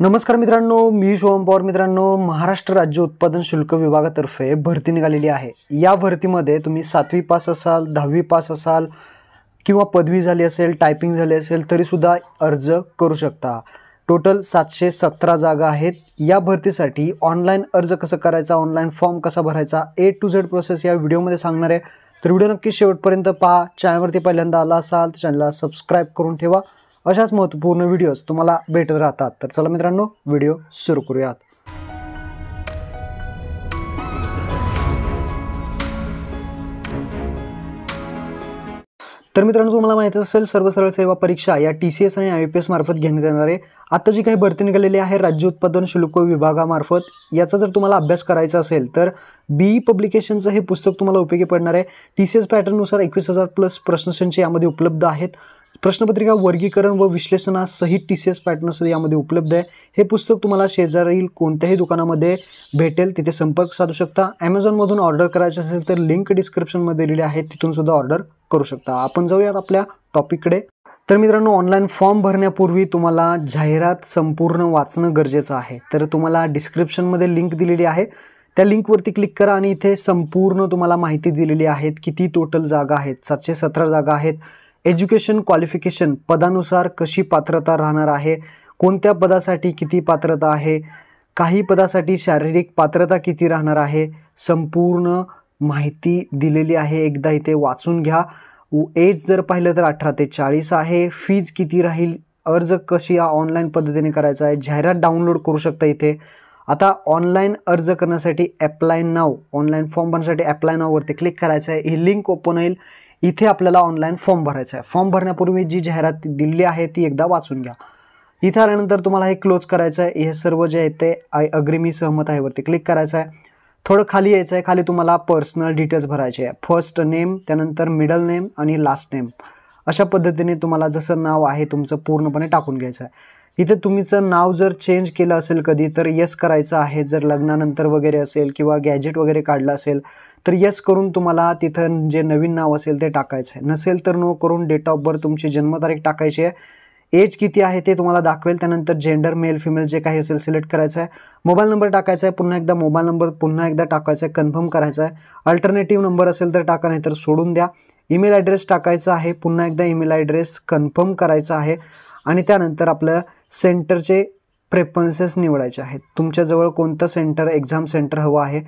नमस्कार मित्रांनो मी शोम पवार मित्रांनो महाराष्ट्र राज्य उत्पादन शुल्क विभागातर्फे भरती निघालेली आहे या भरतीमध्ये तुम्ही सातवी पास असाल दहावी पास असाल किंवा पदवी झाली असेल टायपिंग झाली असेल तरीसुद्धा अर्ज करू शकता टोटल सातशे सतरा जागा आहेत या भरतीसाठी ऑनलाईन अर्ज कसा करायचा ऑनलाईन फॉर्म कसा भरायचा ए टू झेड प्रोसेस या व्हिडिओमध्ये सांगणार आहे तर व्हिडिओ नक्की शेवटपर्यंत पहा चॅनलवरती पहिल्यांदा आला असाल तर चॅनलला सबस्क्राईब करून ठेवा अशाच महत्त्वपूर्ण व्हिडिओज तुम्हाला भेटत राहतात तर चला मित्रांनो व्हिडिओ सुरू करूयात तर मित्रांनो तुम्हाला माहित असेल सर्व सरळ सेवा परीक्षा या टी सी एस आणि आय पी एस मार्फत घेण्यात येणारे आता जी काही भरती निघालेली आहे राज्य उत्पादन शुल्क विभागामार्फत याचा जर तुम्हाला अभ्यास करायचा असेल तर बी पब्लिकेशनचं e हे पुस्तक तुम्हाला उपयोगी पडणार आहे टी सी एस पॅटर्ननुसार एकवीस हजार प्लस प्रश्नसंच यामध्ये उपलब्ध आहेत प्रश्नपत्रिका वर्गीकरण व विश्लेषणासहित टी सी एस पॅटर्नसुद्धा यामध्ये उपलब्ध आहे हे पुस्तक तुम्हाला शेजारील कोणत्याही दुकानामध्ये भेटेल तिथे संपर्क साधू शकता ॲमेझॉनमधून ऑर्डर करायचं असेल तर लिंक डिस्क्रिप्शनमध्ये दिलेली आहे तिथून सुद्धा ऑर्डर करू शकता आपण जाऊयात आपल्या टॉपिककडे तर मित्रांनो ऑनलाईन फॉर्म भरण्यापूर्वी तुम्हाला जाहिरात संपूर्ण वाचणं गरजेचं आहे तर तुम्हाला डिस्क्रिप्शनमध्ये लिंक दिलेली आहे त्या लिंकवरती क्लिक करा आणि इथे संपूर्ण तुम्हाला माहिती दिलेली आहे किती टोटल जागा आहेत सातशे सतरा जागा आहेत एज्युकेशन क्वालिफिकेशन पदानुसार कशी पात्रता राहणार आहे कोणत्या पदासाठी किती पात्रता आहे काही पदासाठी शारीरिक पात्रता किती राहणार आहे संपूर्ण माहिती दिलेली आहे एकदा इथे वाचून घ्या एज जर पाहिलं तर अठरा ते चाळीस आहे फीज किती राहील अर्ज कशी या ऑनलाईन पद्धतीने करायचा आहे जाहिरात डाउनलोड करू शकता इथे आता ऑनलाईन अर्ज करण्यासाठी ॲप्लाय नाव ऑनलाईन फॉर्म भरण्यासाठी ॲप्लाय नाववरती क्लिक करायचं आहे ही लिंक ओपन होईल इथे आपल्याला ऑनलाईन फॉर्म भरायचा आहे फॉर्म भरण्यापूर्वी जी जाहिरात दिली आहे ती एकदा वाचून घ्या इथे आल्यानंतर तुम्हाला हे क्लोज करायचं आहे हे सर्व जे आहे ते आय अग्रिमी मी सहमत आहे वरती क्लिक करायचं आहे थोडं खाली यायचं आहे खाली तुम्हाला पर्सनल डिटेल्स भरायचे आहे फर्स्ट नेम त्यानंतर मिडल नेम आणि लास्ट नेम अशा पद्धतीने तुम्हाला जसं नाव आहे तुमचं पूर्णपणे टाकून घ्यायचं आहे इथे तुमचं नाव जर चेंज केलं असेल कधी तर येस करायचं आहे जर लग्नानंतर वगैरे असेल किंवा गॅजेट वगैरे काढलं असेल तर यस करून तुम्हाला तिथं जे नवीन नाव असेल ते टाकायचं आहे नसेल तर नो करून डेट ऑफ बर्थ तुमची जन्मतारीख टाकायची आहे एज किती आहे ते तुम्हाला दाखवेल त्यानंतर जेंडर मेल फिमेल जे काही असेल सिलेक्ट करायचं आहे मोबाईल नंबर टाकायचा आहे पुन्हा एकदा मोबाईल नंबर पुन्हा एकदा टाकायचा आहे कन्फर्म करायचा आहे अल्टरनेटिव्ह नंबर असेल तर टाका नाही तर सोडून द्या ईमेल ॲड्रेस टाकायचा आहे पुन्हा एकदा ईमेल ॲड्रेस कन्फर्म करायचा आहे आणि त्यानंतर आपलं सेंटरचे प्रेफरन्सेस निवडायचे आहेत तुमच्याजवळ कोणतं सेंटर एक्झाम सेंटर हवं आहे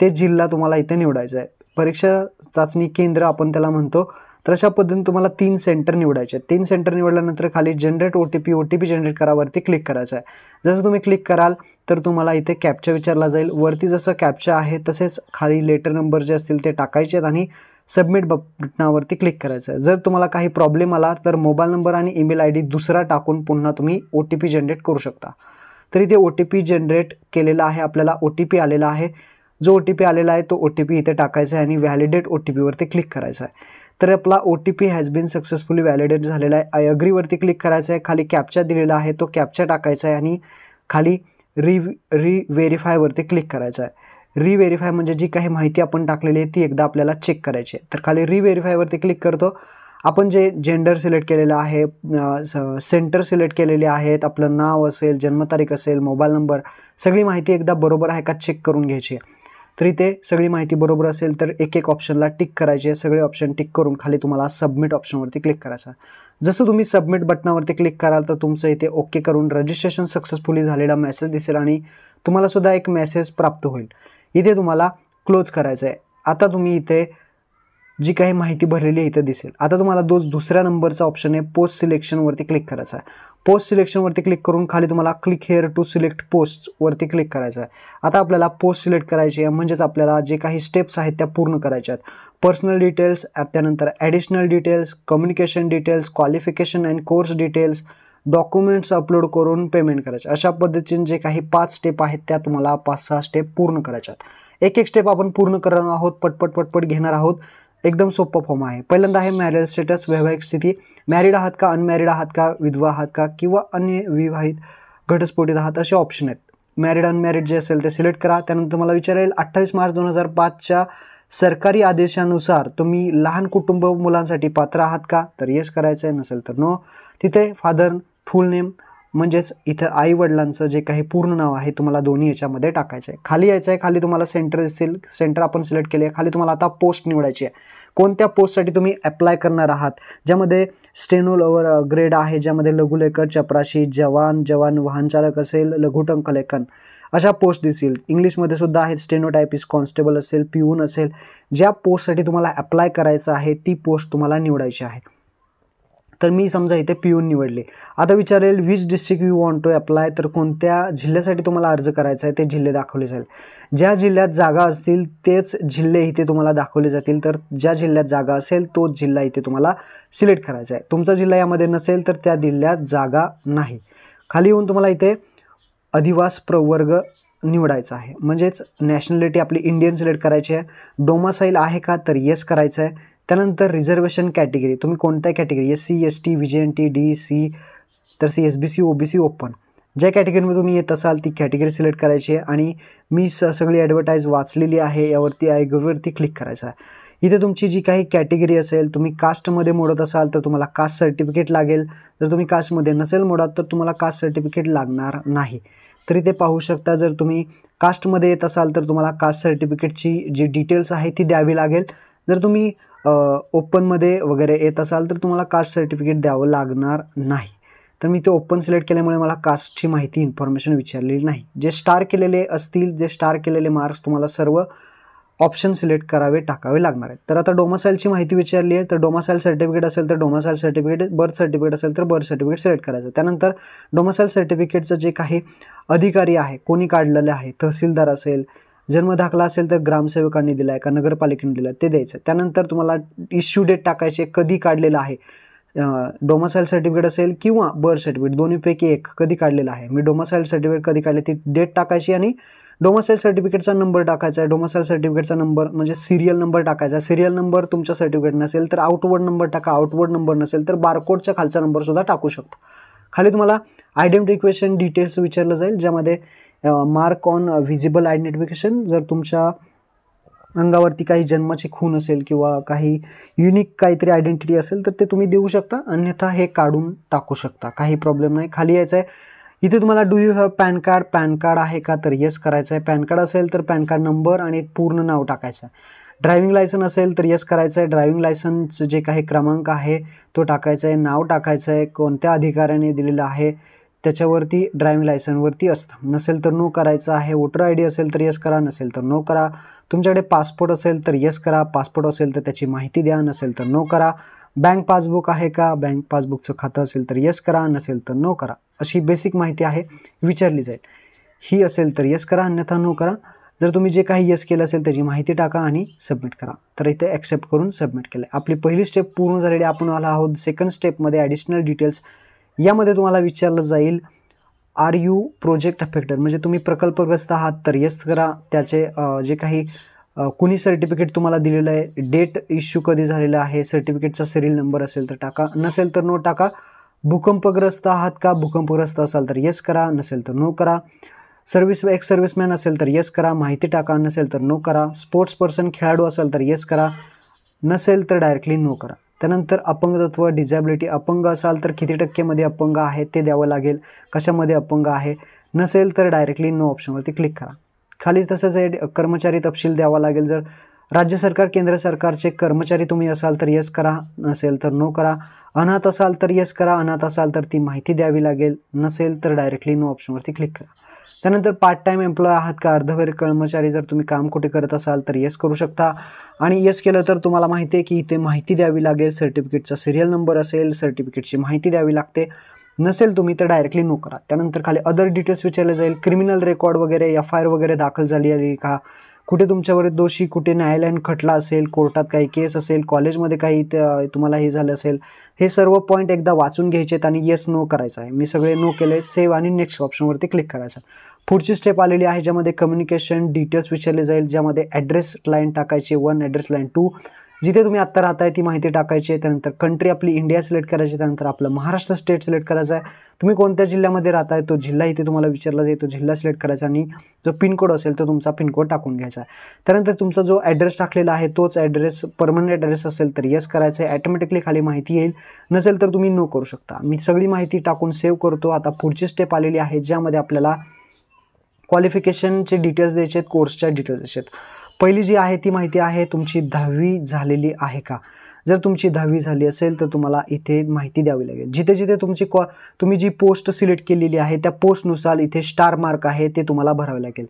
ते जिल्हा तुम्हाला इथे निवडायचं आहे परीक्षा चाचणी केंद्र आपण त्याला म्हणतो तर अशा पद्धतीने तुम्हाला तीन सेंटर निवडायचे आहेत तीन सेंटर निवडल्यानंतर खाली generate O T P O T P generate करावरती क्लिक करायचं आहे जसं तुम्ही क्लिक कराल तर तुम्हाला इथे कॅप्चा विचारला जाईल वरती जसं कॅप्चा आहे तसेच खाली लेटर नंबर जे असतील ते टाकायचे आहेत आणि सबमिट बटनावरती क्लिक करायचं आहे जर तुम्हाला काही प्रॉब्लेम आला तर मोबाईल नंबर आणि ईमेल आय डी दुसरा टाकून पुन्हा तुम्ही ओ टी पी जनरेट करू शकता तरी ते ओ टी पी जनरेट केलेला आहे आपल्याला ओ टी पी आलेला आहे जो ओ टी पी आलेला आहे तो ओ टी पी इथे टाकायचा आहे आणि व्हॅलिडेट ओ टी पीवरती क्लिक करायचा आहे तर आपला O T P has been successfully validate झालेला आहे आय अग्रीवरती क्लिक करायचं आहे खाली कॅप्चा दिलेला आहे तो कॅप्चा टाकायचा आहे आणि खाली रि व्हेरीफायवरती क्लिक करायचं आहे रिव्हेरीफाय म्हणजे जी काही माहिती आपण टाकलेली आहे ती एकदा आपल्याला चेक करायची आहे तर खाली रिव्हेरीफायवरती क्लिक करतो आपण जे जेंडर सिलेक्ट केलेलं आहे सेंटर सिलेक्ट केलेले आहेत आपलं नाव असेल जन्मतारीख असेल मोबाईल नंबर सगळी माहिती एकदा बरोबर आहे का चेक करून घ्यायची आहे तर इथे सगळी माहिती बरोबर असेल तर एक एक ऑप्शनला टिक करायचे सगळे ऑप्शन टिक करून खाली तुम्हाला सबमिट ऑप्शनवरती क्लिक करायचा जसं तुम्ही सबमिट बटनावरती क्लिक कराल तर तुमचं इथे ओके करून रजिस्ट्रेशन सक्सेसफुली झालेला मेसेज दिसेल आणि तुम्हाला सुद्धा एक मेसेज प्राप्त होईल इथे तुम्हाला क्लोज करायचं आहे आता तुम्ही इथे जी काही माहिती भरलेली आहे इथं दिसेल आता तुम्हाला दोस दुसऱ्या नंबरचा ऑप्शन आहे पोस्ट सिलेक्शनवरती क्लिक करायचा आहे पोस्ट सिलेक्शनवरती क्लिक करून खाली तुम्हाला click here to select post वरती क्लिक करायचं आहे आता आपल्याला पोस्ट सिलेक्ट करायची आहे म्हणजेच आपल्याला जे काही स्टेप्स आहेत त्या पूर्ण करायच्या आहेत पर्सनल डिटेल्स त्यानंतर additional details communication details qualification and course details documents upload करून पेमेंट करायचे अशा पद्धतीने जे काही पाच स्टेप आहेत त्या तुम्हाला पाच सहा स्टेप पूर्ण करायच्या आहेत एक एक स्टेप आपण पूर्ण करणार आहोत पटपट पटपट घेणार आहोत एकदम सोपा फॉर्म आहे पहिल्यांदा आहे मॅरेज स्टेटस वैवाहिक स्थिती मॅरिड आहात का अनमॅरिड आहात का विधवा आहात का किंवा अन्य विवाहित घटस्फोटीत आहात असे ऑप्शन आहेत मॅरिड अनमॅरिड जे असेल ते सिलेक्ट करा त्यानंतर तुम्हाला विचारेल अठ्ठावीस मार्च दोन हजार पाचच्या सरकारी आदेशानुसार तुम्ही लहान कुटुंब मुलांसाठी पात्र आहात का तर येस करायचं आहे नसेल तर नो तिथे फादर फुल नेम म्हणजेच इथं आई वडिलांचं जे काही पूर्ण नाव आहे तुम्हाला दोन्ही याच्यामध्ये टाकायचं आहे खाली यायचं आहे खाली तुम्हाला सेंटर दिसतील सेंटर आपण सिलेक्ट केले आहे खाली तुम्हाला आता पोस्ट निवडायची आहे कोणत्या पोस्टसाठी तुम्ही अप्लाय करणार आहात ज्यामध्ये स्टेनो लवर ग्रेड आहे ज्यामध्ये लघुलेखन चपराशी जवान जवान वाहनचालक असेल लघुटंक लेखन अशा पोस्ट दिसतील इंग्लिशमध्ये सुद्धा आहेत स्टेनोटायपिस्ट कॉन्स्टेबल असेल पिऊन असेल ज्या पोस्टसाठी तुम्हाला अप्लाय करायचं आहे ती पोस्ट तुम्हाला निवडायची आहे तर मी समजा इथे पिऊन निवडले आता विचारेल वीस district you want to apply तर कोणत्या जिल्ह्यासाठी तुम्हाला अर्ज करायचा आहे ते जिल्हे दाखवले जाईल ज्या जिल्ह्यात जागा असतील तेच जिल्हे इथे तुम्हाला दाखवले जातील तर ज्या जिल्ह्यात जागा असेल तो जिल्हा इथे तुम्हाला सिलेक्ट करायचा आहे तुमचा जिल्हा यामध्ये नसेल तर त्या जिल्ह्यात जागा नाही खाली येऊन तुम्हाला इथे अधिवास प्रवर्ग निवडायचा आहे म्हणजेच नॅशनॅलिटी आपली इंडियन सिलेक्ट करायची आहे डोमासाईल आहे का तर येस करायचं आहे त्यानंतर रिझर्वेशन कॅटेगरी तुम्ही कोणत्या category S C S T V N T D C तर C S B C O B C open ज्या कॅटेगरीमध्ये तुम्ही येत असाल ती कॅटेगरी सिलेक्ट करायची आहे आणि मी स सगळी ॲडव्हर्टाईज वाचलेली आहे यावरती आयगरवरती क्लिक करायचं आहे इथे तुमची जी काही कॅटेगरी असेल तुम्ही कास्टमध्ये मोडत असाल तर तुम्हाला कास्ट सर्टिफिकेट लागेल जर तुम्ही कास्टमध्ये नसेल मोडात तर तुम्हाला कास्ट सर्टिफिकेट लागणार नाही तरी ते पाहू शकता जर तुम्ही कास्टमध्ये येत असाल तर तुम्हाला कास्ट सर्टिफिकेटची जी डिटेल्स आहे ती द्यावी लागेल जर तुम्ही ओपनमध्ये वगैरे येत असाल तर तुम्हाला कास्ट सर्टिफिकेट द्यावं लागणार नाही तर मी ते ओपन सिलेक्ट केल्यामुळे मला कास्टची माहिती इन्फॉर्मेशन विचारलेली नाही जे स्टार केलेले असतील जे स्टार केलेले मार्क्स तुम्हाला सर्व ऑप्शन सिलेक्ट करावे टाकावे लागणार आहेत तर आता डोमासाईलची माहिती विचारली आहे तर डोमासाईल सर्टिफिकेट असेल तर डोमासाईल सर्टिफिकेट बर्थ सर्टिफिकेट असेल तर बर्थ सर्टिफिकेट सिलेक्ट करायचं त्यानंतर डोमासाईल सर्टिफिकेटचं जे काही अधिकारी आहे कोणी काढलेले आहे तहसीलदार असेल जन्म दाखला असेल तर ग्रामसेवकांनी दिला आहे का नगरपालिकेने दिला ते द्यायचं त्यानंतर तुम्हाला इश्यू डेट टाकायचे कधी काढलेलं आहे डोमासाईल सर्टिफिकेट असेल किंवा बर्थ सर्टिफिकेट दोन्हीपैकी एक कधी काढलेलं आहे मी डोमासाईल सर्टिफिकेट कधी काढले ती डेट टाकायची आणि डोमासाईल सर्टिफिकेटचा नंबर टाकायचा आहे डोमासाईल सर्टिफिकेटचा नंबर म्हणजे सिरियल नंबर टाकायचा सिरियल नंबर तुमच्या सर्टिफिकेट नसेल तर आउटवर्ड नंबर टाका आउटवर्ड नंबर नसेल तर बारकोडच्या खालचा नंबरसुद्धा टाकू शकता खाली तुम्हाला आयडेंटिफिकेशन डिटेल्स विचारलं जाईल ज्यामध्ये मार्क ऑन व्हिजिबल आयडेंटिफिकेशन जर तुमच्या अंगावरती काही जन्माची खून असेल किंवा काही युनिक काहीतरी आयडेंटिटी असेल तर ते तुम्ही देऊ शकता अन्यथा हे काढून टाकू शकता काही प्रॉब्लेम नाही खाली यायचं आहे इथे तुम्हाला do you have PAN card PAN card आहे का तर येस करायचं आहे पॅन कार्ड असेल तर पॅन कार्ड नंबर आणि पूर्ण नाव टाकायचं आहे ड्रायव्हिंग लायसन असेल तर येस करायचं आहे ड्रायव्हिंग लायसनचं जे काही क्रमांक आहे तो टाकायचा आहे नाव टाकायचं आहे कोणत्या अधिकाऱ्याने दिलेलं आहे त्याच्यावरती ड्रायविंग लायसनवरती असतं नसेल तर नो करायचं आहे वोटर आय डी असेल तर यस करा नसेल तर नो करा तुमच्याकडे पासपोर्ट असेल तर यस करा पासपोर्ट असेल तर त्याची माहिती द्या नसेल तर नो करा बँक पासबुक आहे का बँक पासबुकचं खातं असेल तर यस करा नसेल तर नो करा अशी बेसिक माहिती आहे विचारली जाईल ही असेल तर यस करा अन्यथा नो करा जर तुम्ही जे काही यस केलं असेल त्याची माहिती टाका आणि सबमिट करा तर इथे ॲक्सेप्ट करून सबमिट केलं आपली पहिली स्टेप पूर्ण झालेली आपण आला आहोत सेकंड स्टेपमध्ये ॲडिशनल डिटेल्स यामध्ये तुम्हाला विचारलं जाईल आर यू प्रोजेक्ट अफेक्टेड म्हणजे तुम्ही प्रकल्पग्रस्त आहात तर यस करा त्याचे जे काही कुणी सर्टिफिकेट तुम्हाला दिलेलं आहे डेट इश्यू कधी झालेला आहे सर्टिफिकेटचा सिरियल नंबर असेल तर टाका नसेल तर नो टाका भूकंपग्रस्त आहात का भूकंपग्रस्त असाल तर येस करा नसेल तर नो करा सर्व्हिस एक सर्व्हिसमॅन असेल तर येस करा माहिती टाका नसेल तर नो करा स्पोर्ट्स पर्सन खेळाडू असेल तर येस करा नसेल तर डायरेक्टली नो करा त्यानंतर अपंगत्व डिझॅबिलिटी अपंग असाल तर किती टक्केमध्ये अपंग आहे ते द्यावं लागेल कशामध्ये अपंग आहे नसेल तर डायरेक्टली नो ऑप्शनवरती क्लिक करा खाली तसंच हे कर्मचारी तपशील द्यावा लागेल जर राज्य सरकार केंद्र सरकारचे कर्मचारी तुम्ही असाल तर यस करा नसेल तर नो करा अनाथ असाल तर यस करा अनाथ असाल तर ती माहिती द्यावी लागेल नसेल तर डायरेक्टली नो ऑप्शनवरती क्लिक करा त्यानंतर पार्ट टाईम एम्प्लॉय आहात का अर्धवेळ कर्मचारी जर तुम्ही काम कुठे करत असाल तर येस करू शकता आणि येस केलं तर तुम्हाला माहिती आहे की इथे माहिती द्यावी लागेल सर्टिफिकेटचा सिरियल नंबर असेल सर्टिफिकेटची माहिती द्यावी लागते नसेल तुम्ही तर डायरेक्टली नो करा त्यानंतर खाली अदर डिटेल्स विचारले जाईल क्रिमिनल रेकॉर्ड वगैरे एफ आय आर वगैरे दाखल झाली आहे का कुठे तुमच्यावर दोषी कुठे न्यायालयीन खटला असेल कोर्टात काही केस असेल कॉलेजमध्ये काही तुम्हाला हे झालं असेल हे सर्व पॉईंट एकदा वाचून घ्यायचे आहेत आणि येस नो करायचं आहे मी सगळे नो केले सेव्ह आणि नेक्स्ट ऑप्शनवरती क्लिक करायचं पुढची स्टेप आलेली आहे ज्यामध्ये कम्युनिकेशन डिटेल्स विचारले जाईल ज्यामध्ये ॲड्रेस लाईन टाकायचे वन ॲड्रेस लाईन टू जिथे तुम्ही आत्ता राहताय ती माहिती टाकायची आहे त्यानंतर कंट्री आपली इंडिया सिलेक्ट करायची त्यानंतर आपलं महाराष्ट्र स्टेट सिलेक्ट करायचा आहे तुम्ही कोणत्या जिल्ह्यामध्ये राहताय तो जिल्हा इथे तुम्हाला विचारला जाईल तो जिल्हा सिलेक्ट करायचा आणि जो पिनकोड असेल तो तुमचा पिनकोड टाकून घ्यायचा आहे त्यानंतर तुमचा जो ॲड्रेस टाकलेला आहे तोच ॲड्रेस परमनंट ॲड्रेस असेल तर येस करायचं आहे ॲटोमॅटिकली खाली माहिती येईल नसेल तर तुम्ही नो करू शकता मी सगळी माहिती टाकून सेव्ह करतो आता पुढची स्टेप आलेली आहे ज्यामध्ये आपल्याला क्वालिफिकेशनचे डिटेल्स द्यायचे आहेत कोर्सच्या डिटेल्स द्यायचे आहेत पहिली जी आहे ती माहिती आहे तुमची दहावी झालेली आहे का जर तुमची दहावी झाली असेल तर तुम्हाला इथे माहिती द्यावी लागेल जिथे जिथे तुमची कॉ तुम्ही जी पोस्ट सिलेक्ट केलेली आहे त्या पोस्टनुसार इथे स्टार मार्क आहे ते तुम्हाला भरावे लागेल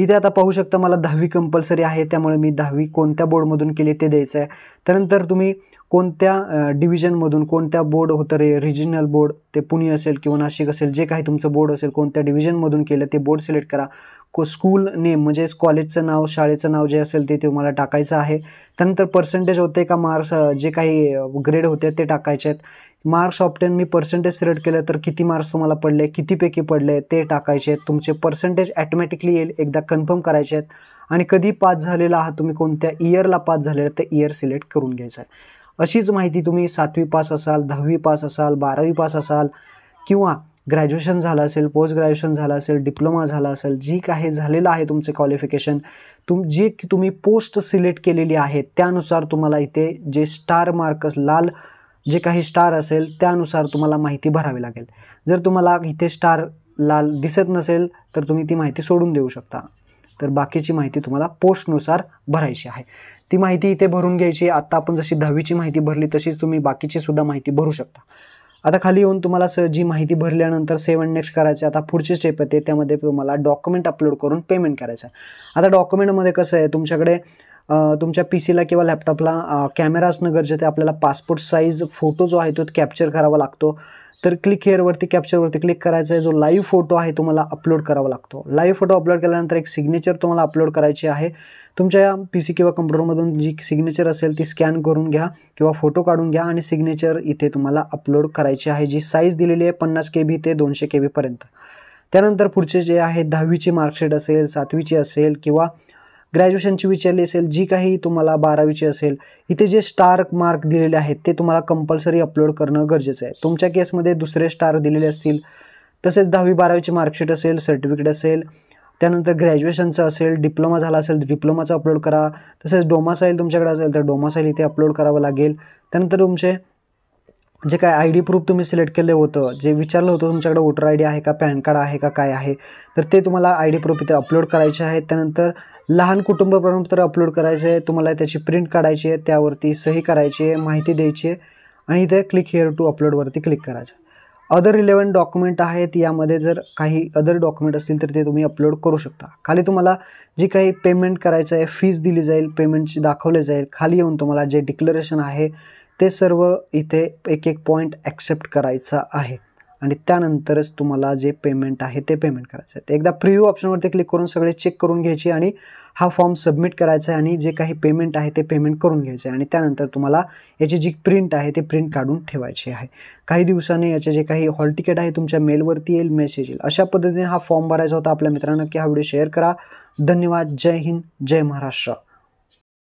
इथे आता पाहू शकता मला दहावी कंपल्सरी आहे त्यामुळे मी दहावी कोणत्या बोर्डमधून केली ते द्यायचं आहे त्यानंतर तुम्ही कोणत्या डिव्हिजनमधून कोणत्या बोर्ड होतं रे रिजनल बोर्ड ते पुणे असेल किंवा नाशिक असेल जे काही तुमचं बोर्ड असेल कोणत्या डिव्हिजनमधून केलं ते बोर्ड सिलेक्ट करा को स्कूल नेम म्हणजेच कॉलेजचं नाव शाळेचं नाव जे असेल ते तुम्हाला टाकायचं आहे त्यानंतर पर्सेंटेज होते का मार्क्स जे काही ग्रेड होते ते टाकायचे आहेत मार्क्स ऑप्टेन मी पर्सेंटेज सिलेक्ट केलं तर किती मार्क्स तुम्हाला पडले कितीपैकी पडले ते टाकायचे आहेत तुमचे पर्सेंटेज ॲटोमॅटिकली येईल एकदा कन्फर्म करायचे आहेत आणि कधी पास झालेला आहात तुम्ही कोणत्या इयरला पास झालेला ते इयर सिलेक्ट करून घ्यायचं आहे अशीच माहिती तुम्ही सातवी पास असाल दहावी पास असाल बारावी पास असाल किंवा ग्रॅज्युएशन झालं असेल पोस्ट ग्रॅज्युएशन झालं असेल डिप्लोमा झाला असेल जी काही झालेलं आहे तुमचे क्वालिफिकेशन तुम जे तुम्ही पोस्ट सिलेक्ट केलेली आहे त्यानुसार तुम्हाला इथे जे स्टार मार्क लाल जे काही स्टार असेल त्यानुसार तुम्हाला माहिती भरावी लागेल जर तुम्हाला इथे स्टार लाल दिसत नसेल तर तुम्ही ती माहिती सोडून देऊ शकता तर बाकीची माहिती तुम्हाला पोस्टनुसार भरायची आहे ती माहिती इथे भरून घ्यायची आत्ता आपण जशी दहावीची माहिती भरली तशीच तुम्ही बाकीची सुद्धा माहिती भरू शकता आता खाली येऊन तुम्हाला स जी माहिती भरल्यानंतर सेवन नेक्स्ट करायचे आता पुढची स्टेप येते त्यामध्ये तुम्हाला डॉक्युमेंट अपलोड करून पेमेंट करायचं आता डॉक्युमेंटमध्ये कसं आहे तुमच्याकडे तुमच्या पी सीला किंवा लॅपटॉपला कॅमेरा असणं गरजेचं आहे आपल्याला पासपोर्ट साईज फोटो जो आहे तो कॅप्चर करावा लागतो तर क्लिक हेअरवरती कॅप्चरवरती क्लिक करायचा आहे जो लाईव्ह फोटो आहे तुम्हाला अपलोड करावा लागतो लाईव्ह फोटो अपलोड केल्यानंतर एक सिग्नेचर तुम्हाला अपलोड करायची आहे तुमच्या पी सी किंवा कम्प्युटरमधून जी सिग्नेचर असेल ती स्कॅन करून घ्या किंवा फोटो काढून घ्या आणि सिग्नेचर इथे तुम्हाला अपलोड करायची आहे जी साईज दिलेली आहे पन्नास के बी ते दोनशे के बीपर्यंत त्यानंतर पुढचे जे आहे दहावीची मार्कशीट असेल सातवीची असेल किंवा ग्रॅज्युएशनची विचारली असेल जी काही तुम्हाला बारावीची असेल इथे जे स्टार मार्क दिलेले आहेत ते तुम्हाला कंपल्सरी अपलोड करणं गरजेचं आहे तुमच्या केसमध्ये दुसरे स्टार दिलेले असतील तसेच दहावी बारावीची मार्कशीट असेल सर्टिफिकेट असेल त्यानंतर ग्रॅज्युएशनचं असेल डिप्लोमा झाला असेल डिप्लोमाचं अपलोड करा तसेच डोमासाईल तुमच्याकडे असेल तर डोमासाईल इथे अपलोड करावं लागेल त्यानंतर तुमचे जे काय आय डी प्रूफ तुम्ही सिलेक्ट केलं होतं जे विचारलं होतं तुमच्याकडे वोटर आय डी आहे का पॅन कार्ड आहे का काय आहे तर ते तुम्हाला आय डी प्रूफ इथे अपलोड करायचे आहे त्यानंतर लहान कुटुंब प्रमाणपत्र अपलोड करायचं आहे तुम्हाला त्याची प्रिंट काढायची आहे त्यावरती सही करायची आहे माहिती द्यायची आहे आणि इथे क्लिक हेअर टू अपलोडवरती क्लिक करायचं अदर रिलेवंट डॉक्युमेंट आहेत यामध्ये जर काही अदर डॉक्युमेंट असतील तर ते तुम्ही अपलोड करू शकता खाली तुम्हाला जी काही पेमेंट करायचं आहे फीज दिली जाईल पेमेंटची दाखवले जाईल खाली येऊन तुम्हाला जे डिक्लेरेशन आहे ते सर्व इथे एक एक पॉईंट ॲक्सेप्ट करायचा आहे आणि त्यानंतरच तुम्हाला जे पेमेंट आहे ते पेमेंट करायचं आहे एकदा प्रिव्ह्यू ऑप्शनवरती क्लिक करून सगळे चेक करून घ्यायचे आणि हा फॉर्म सबमिट करायचा आहे आणि जे काही पेमेंट आहे ते पेमेंट करून घ्यायचं आहे आणि त्यानंतर तुम्हाला याची जी प्रिंट आहे ते प्रिंट काढून ठेवायची आहे काही दिवसांनी याचे जे काही हॉल तिकीट आहे तुमच्या मेलवरती येईल मेसेज येईल अशा पद्धतीने हा फॉर्म भरायचा होता आपल्या मित्रांनो की हा व्हिडिओ शेअर करा धन्यवाद जय हिंद जय महाराष्ट्र